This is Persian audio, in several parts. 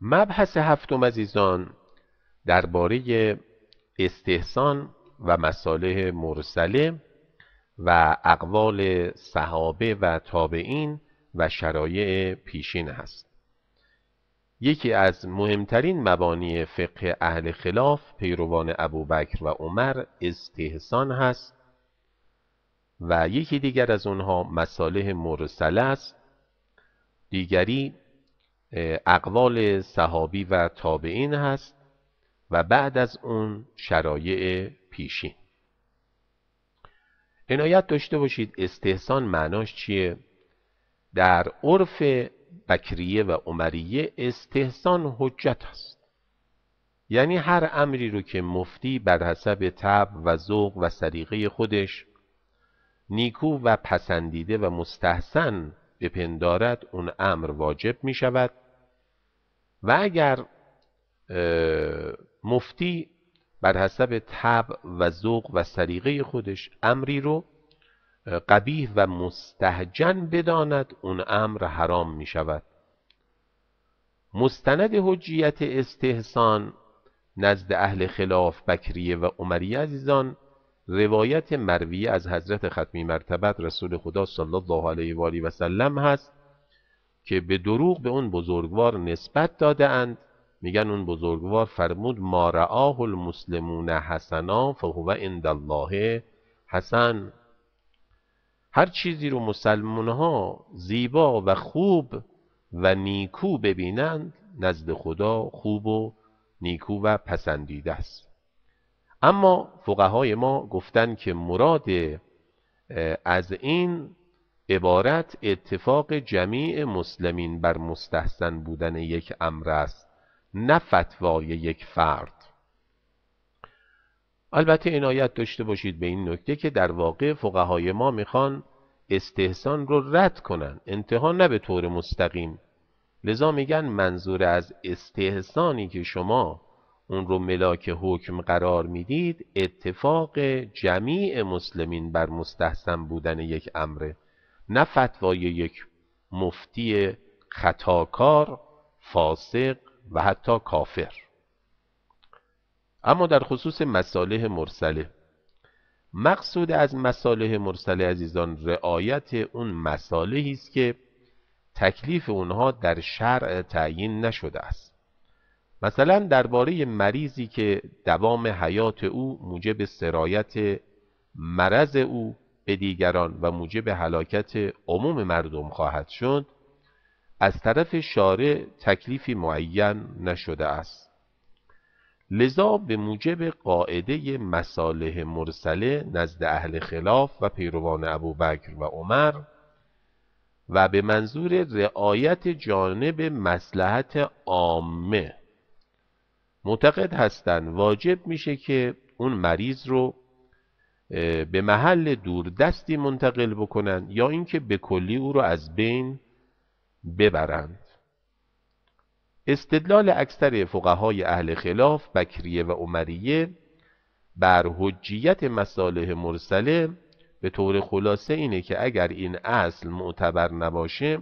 مبحث هفتم عزیزان درباره استحسان و مصالح مرسله و اقوال صحابه و تابعین و شرایع پیشین هست. یکی از مهمترین مبانی فقه اهل خلاف پیروان ابوبکر و عمر استحسان هست و یکی دیگر از اونها مصالح مرسله است دیگری اقوال صحابی و تابعین هست و بعد از اون شرایع پیشین عنایت داشته باشید استحسان معناش چیه در عرف بکریه و عمریه استحسان حجت است یعنی هر امری رو که مفتی بر حسب تب و ذوق و سریقه خودش نیکو و پسندیده و مستحسن بپندارد اون امر واجب می شود و اگر مفتی بر حسب طبع و ذوق و سریقه خودش امری رو قبیح و مستهجن بداند اون امر حرام می شود مستند حجیت استحسان نزد اهل خلاف بکریه و عمری عزیزان روایت مروی از حضرت ختمی مرتبت رسول خدا صلی الله علیه و سلم هست که به دروغ به اون بزرگوار نسبت داده اند میگن اون بزرگوار فرمود ما رآه المسلمون حسنا فهو عند الله حسن هر چیزی رو مسلمون ها زیبا و خوب و نیکو ببینند نزد خدا خوب و نیکو و پسندیده است اما فقهای ما گفتن که مراد از این عبارت اتفاق جمیع مسلمین بر مستحسن بودن یک امر است نه فتوای یک فرد البته عنایت داشته باشید به این نکته که در واقع فقهای ما میخوان استحسان رو رد کنن انتها نه به طور مستقیم لذا میگن منظور از استحسانی که شما اون رو ملاک حکم قرار میدید اتفاق جمیع مسلمین بر مستحسن بودن یک امره نه فتوای یک مفتی خطاکار فاسق و حتی کافر اما در خصوص مصالح مرسله مقصود از مصالح مرسله عزیزان رعایت اون مصالحی است که تکلیف اونها در شرع تعیین نشده است مثلا درباره مریضی که دوام حیات او موجب سرایت مرض او به دیگران و موجب هلاکت عموم مردم خواهد شد از طرف شارع تکلیفی معین نشده است لذا به موجب قاعده مصالح مرسله نزد اهل خلاف و پیروان ابوبکر و عمر و به منظور رعایت جانب مسلحت عامه معتقد هستند واجب میشه که اون مریض رو به محل دوردستی منتقل بکنند یا اینکه به کلی او را از بین ببرند استدلال اکثر فقهای اهل خلاف بکریه و عمریه بر حجیت مصالح مرسله به طور خلاصه اینه که اگر این اصل معتبر نباشه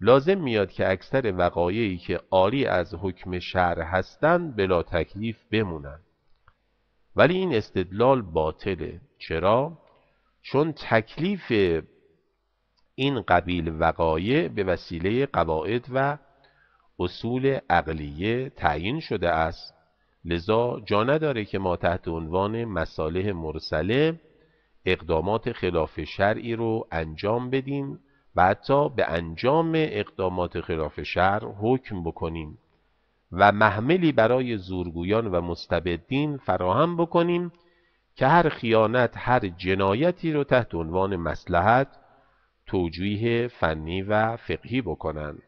لازم میاد که اکثر وقایعی که عالی از حکم شهر هستند بلا تکلیف بمونند ولی این استدلال باطله چرا؟ چون تکلیف این قبیل وقایع به وسیله قواعد و اصول عقلیه تعیین شده است لذا جا نداره که ما تحت عنوان مصالح مرسله اقدامات خلاف شرعی رو انجام بدیم و حتی به انجام اقدامات خلاف شرع حکم بکنیم و محملی برای زورگویان و مستبدین فراهم بکنیم که هر خیانت هر جنایتی رو تحت عنوان مسلحت توجیه فنی و فقهی بکنند